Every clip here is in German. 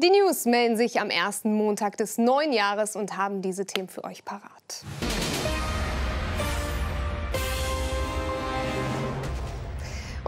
Die News melden sich am ersten Montag des neuen Jahres und haben diese Themen für euch parat.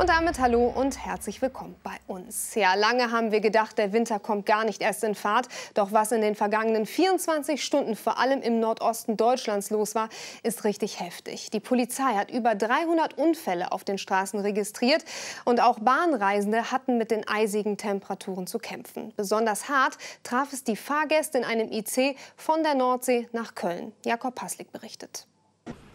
Und damit hallo und herzlich willkommen bei uns. Ja, lange haben wir gedacht, der Winter kommt gar nicht erst in Fahrt. Doch was in den vergangenen 24 Stunden vor allem im Nordosten Deutschlands los war, ist richtig heftig. Die Polizei hat über 300 Unfälle auf den Straßen registriert und auch Bahnreisende hatten mit den eisigen Temperaturen zu kämpfen. Besonders hart traf es die Fahrgäste in einem IC von der Nordsee nach Köln. Jakob Paslik berichtet.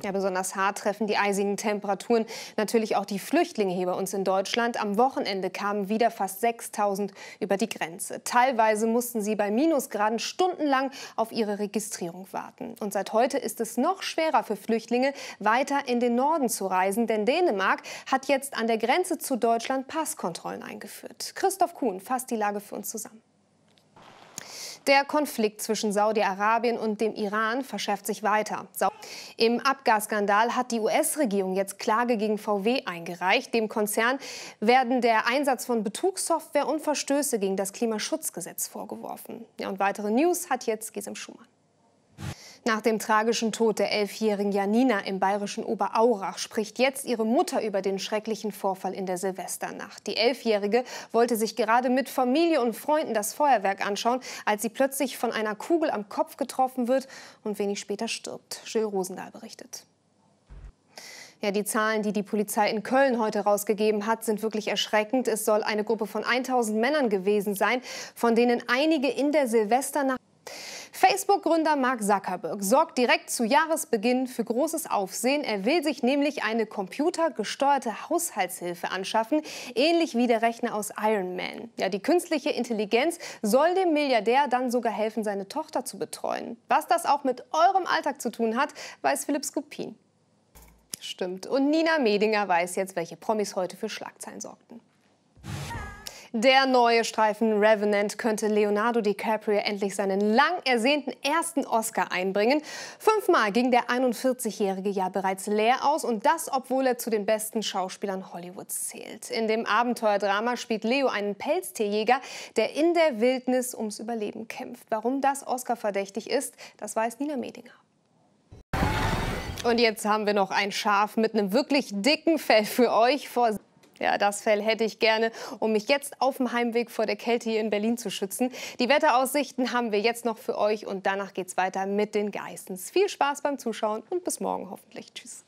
Ja, besonders hart treffen die eisigen Temperaturen natürlich auch die Flüchtlinge hier bei uns in Deutschland. Am Wochenende kamen wieder fast 6000 über die Grenze. Teilweise mussten sie bei Minusgraden stundenlang auf ihre Registrierung warten. Und seit heute ist es noch schwerer für Flüchtlinge, weiter in den Norden zu reisen, denn Dänemark hat jetzt an der Grenze zu Deutschland Passkontrollen eingeführt. Christoph Kuhn fasst die Lage für uns zusammen. Der Konflikt zwischen Saudi-Arabien und dem Iran verschärft sich weiter. Im Abgasskandal hat die US-Regierung jetzt Klage gegen VW eingereicht. Dem Konzern werden der Einsatz von Betrugssoftware und Verstöße gegen das Klimaschutzgesetz vorgeworfen. Ja, und weitere News hat jetzt Gisem Schumann. Nach dem tragischen Tod der elfjährigen Janina im bayerischen Oberaurach spricht jetzt ihre Mutter über den schrecklichen Vorfall in der Silvesternacht. Die Elfjährige wollte sich gerade mit Familie und Freunden das Feuerwerk anschauen, als sie plötzlich von einer Kugel am Kopf getroffen wird und wenig später stirbt. Jill Rosendahl berichtet. Ja, die Zahlen, die die Polizei in Köln heute rausgegeben hat, sind wirklich erschreckend. Es soll eine Gruppe von 1000 Männern gewesen sein, von denen einige in der Silvesternacht Facebook-Gründer Mark Zuckerberg sorgt direkt zu Jahresbeginn für großes Aufsehen. Er will sich nämlich eine computergesteuerte Haushaltshilfe anschaffen, ähnlich wie der Rechner aus Iron Man. Ja, die künstliche Intelligenz soll dem Milliardär dann sogar helfen, seine Tochter zu betreuen. Was das auch mit eurem Alltag zu tun hat, weiß Philipp Skupin. Stimmt. Und Nina Medinger weiß jetzt, welche Promis heute für Schlagzeilen sorgten. Der neue Streifen Revenant könnte Leonardo DiCaprio endlich seinen lang ersehnten ersten Oscar einbringen. Fünfmal ging der 41-Jährige ja bereits leer aus und das, obwohl er zu den besten Schauspielern Hollywoods zählt. In dem Abenteuerdrama spielt Leo einen Pelztierjäger, der in der Wildnis ums Überleben kämpft. Warum das Oscar-verdächtig ist, das weiß Nina Medinger. Und jetzt haben wir noch ein Schaf mit einem wirklich dicken Fell für euch. Vor ja, das Fell hätte ich gerne, um mich jetzt auf dem Heimweg vor der Kälte hier in Berlin zu schützen. Die Wetteraussichten haben wir jetzt noch für euch und danach geht's weiter mit den Geissens. Viel Spaß beim Zuschauen und bis morgen hoffentlich. Tschüss.